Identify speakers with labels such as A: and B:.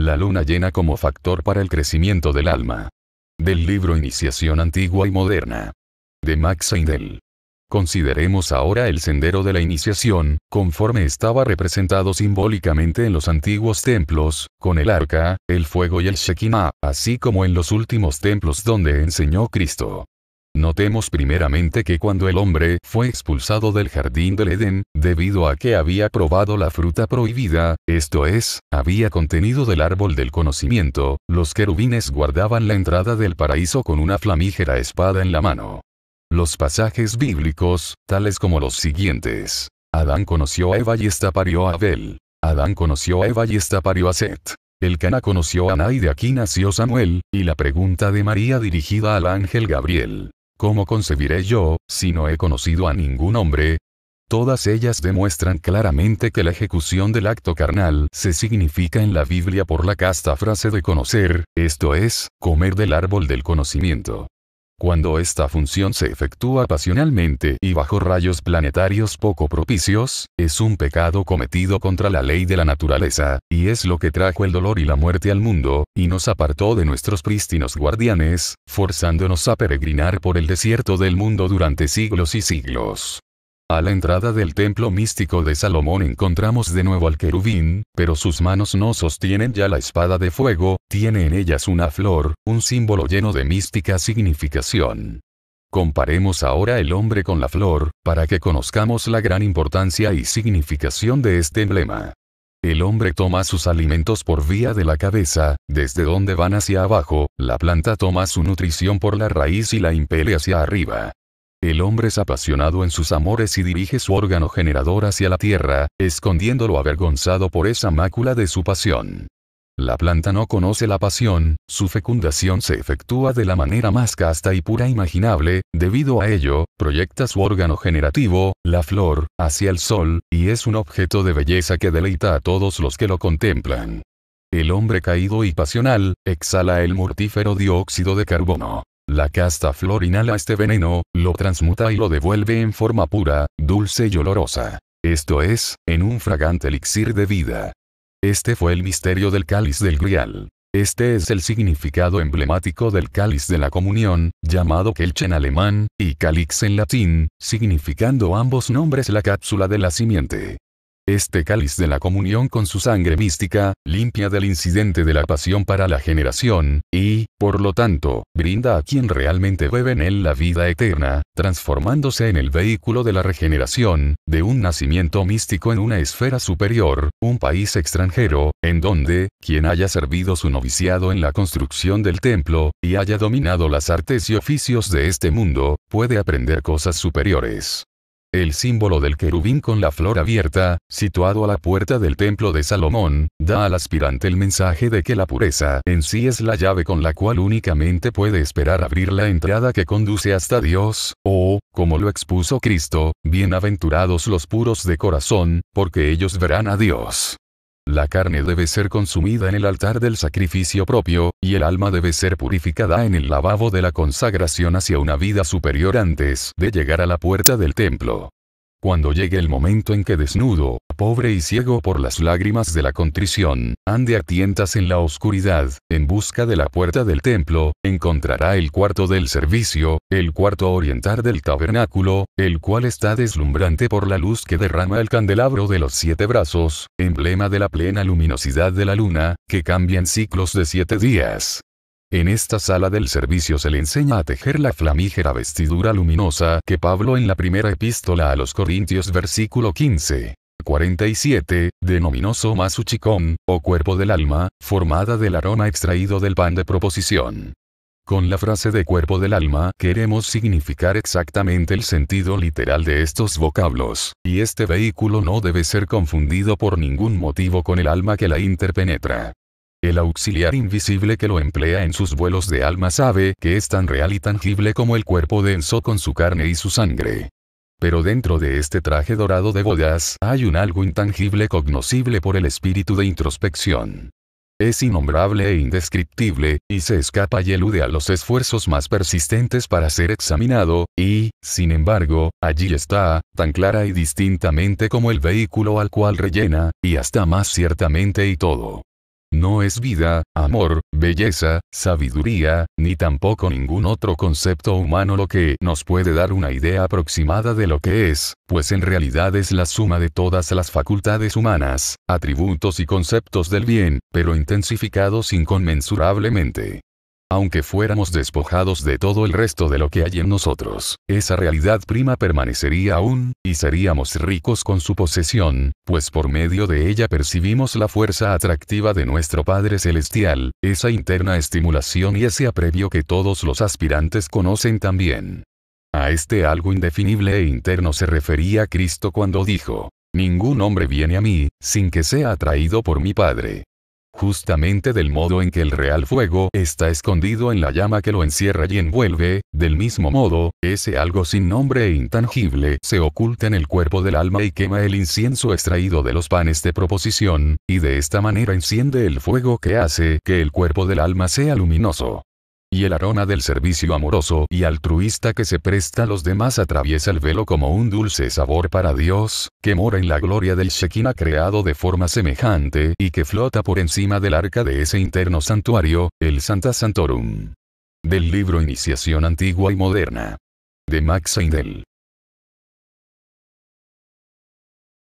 A: la luna llena como factor para el crecimiento del alma. Del libro Iniciación Antigua y Moderna. De Max Heindel. Consideremos ahora el sendero de la iniciación, conforme estaba representado simbólicamente en los antiguos templos, con el arca, el fuego y el Shekinah, así como en los últimos templos donde enseñó Cristo. Notemos primeramente que cuando el hombre fue expulsado del jardín del Edén, debido a que había probado la fruta prohibida, esto es, había contenido del árbol del conocimiento, los querubines guardaban la entrada del paraíso con una flamígera espada en la mano. Los pasajes bíblicos, tales como los siguientes. Adán conoció a Eva y esta parió a Abel. Adán conoció a Eva y esta parió a Set. El Cana conoció a Ana y de aquí nació Samuel, y la pregunta de María dirigida al ángel Gabriel. ¿Cómo concebiré yo, si no he conocido a ningún hombre? Todas ellas demuestran claramente que la ejecución del acto carnal se significa en la Biblia por la casta frase de conocer, esto es, comer del árbol del conocimiento. Cuando esta función se efectúa pasionalmente y bajo rayos planetarios poco propicios, es un pecado cometido contra la ley de la naturaleza, y es lo que trajo el dolor y la muerte al mundo, y nos apartó de nuestros prístinos guardianes, forzándonos a peregrinar por el desierto del mundo durante siglos y siglos. A la entrada del templo místico de Salomón encontramos de nuevo al querubín, pero sus manos no sostienen ya la espada de fuego, tiene en ellas una flor, un símbolo lleno de mística significación. Comparemos ahora el hombre con la flor, para que conozcamos la gran importancia y significación de este emblema. El hombre toma sus alimentos por vía de la cabeza, desde donde van hacia abajo, la planta toma su nutrición por la raíz y la impele hacia arriba. El hombre es apasionado en sus amores y dirige su órgano generador hacia la tierra, escondiéndolo avergonzado por esa mácula de su pasión. La planta no conoce la pasión, su fecundación se efectúa de la manera más casta y pura e imaginable, debido a ello, proyecta su órgano generativo, la flor, hacia el sol, y es un objeto de belleza que deleita a todos los que lo contemplan. El hombre caído y pasional, exhala el mortífero dióxido de carbono. La casta flor inhala este veneno, lo transmuta y lo devuelve en forma pura, dulce y olorosa. Esto es, en un fragante elixir de vida. Este fue el misterio del cáliz del grial. Este es el significado emblemático del cáliz de la comunión, llamado Kelch en alemán, y Calix en latín, significando ambos nombres la cápsula de la simiente. Este cáliz de la comunión con su sangre mística, limpia del incidente de la pasión para la generación, y, por lo tanto, brinda a quien realmente bebe en él la vida eterna, transformándose en el vehículo de la regeneración, de un nacimiento místico en una esfera superior, un país extranjero, en donde, quien haya servido su noviciado en la construcción del templo, y haya dominado las artes y oficios de este mundo, puede aprender cosas superiores. El símbolo del querubín con la flor abierta, situado a la puerta del templo de Salomón, da al aspirante el mensaje de que la pureza en sí es la llave con la cual únicamente puede esperar abrir la entrada que conduce hasta Dios, o, como lo expuso Cristo, bienaventurados los puros de corazón, porque ellos verán a Dios. La carne debe ser consumida en el altar del sacrificio propio, y el alma debe ser purificada en el lavabo de la consagración hacia una vida superior antes de llegar a la puerta del templo. Cuando llegue el momento en que desnudo, pobre y ciego por las lágrimas de la contrición, ande a tientas en la oscuridad, en busca de la puerta del templo, encontrará el cuarto del servicio, el cuarto oriental del tabernáculo, el cual está deslumbrante por la luz que derrama el candelabro de los siete brazos, emblema de la plena luminosidad de la luna, que cambia en ciclos de siete días. En esta sala del servicio se le enseña a tejer la flamígera vestidura luminosa que Pablo en la primera epístola a los Corintios versículo 15. 47, denominó Soma o cuerpo del alma, formada del aroma extraído del pan de proposición. Con la frase de cuerpo del alma queremos significar exactamente el sentido literal de estos vocablos, y este vehículo no debe ser confundido por ningún motivo con el alma que la interpenetra. El auxiliar invisible que lo emplea en sus vuelos de alma sabe que es tan real y tangible como el cuerpo denso con su carne y su sangre. Pero dentro de este traje dorado de bodas hay un algo intangible cognoscible por el espíritu de introspección. Es innombrable e indescriptible, y se escapa y elude a los esfuerzos más persistentes para ser examinado, y, sin embargo, allí está, tan clara y distintamente como el vehículo al cual rellena, y hasta más ciertamente y todo. No es vida, amor, belleza, sabiduría, ni tampoco ningún otro concepto humano lo que nos puede dar una idea aproximada de lo que es, pues en realidad es la suma de todas las facultades humanas, atributos y conceptos del bien, pero intensificados inconmensurablemente aunque fuéramos despojados de todo el resto de lo que hay en nosotros, esa realidad prima permanecería aún, y seríamos ricos con su posesión, pues por medio de ella percibimos la fuerza atractiva de nuestro Padre Celestial, esa interna estimulación y ese aprevio que todos los aspirantes conocen también. A este algo indefinible e interno se refería Cristo cuando dijo, Ningún hombre viene a mí, sin que sea atraído por mi Padre. Justamente del modo en que el real fuego está escondido en la llama que lo encierra y envuelve, del mismo modo, ese algo sin nombre e intangible se oculta en el cuerpo del alma y quema el incienso extraído de los panes de proposición, y de esta manera enciende el fuego que hace que el cuerpo del alma sea luminoso y el aroma del servicio amoroso y altruista que se presta a los demás atraviesa el velo como un dulce sabor para Dios, que mora en la gloria del Shekinah creado de forma semejante y que flota por encima del arca de ese interno santuario, el Santa Santorum. Del libro Iniciación Antigua y Moderna. De Max Heindel.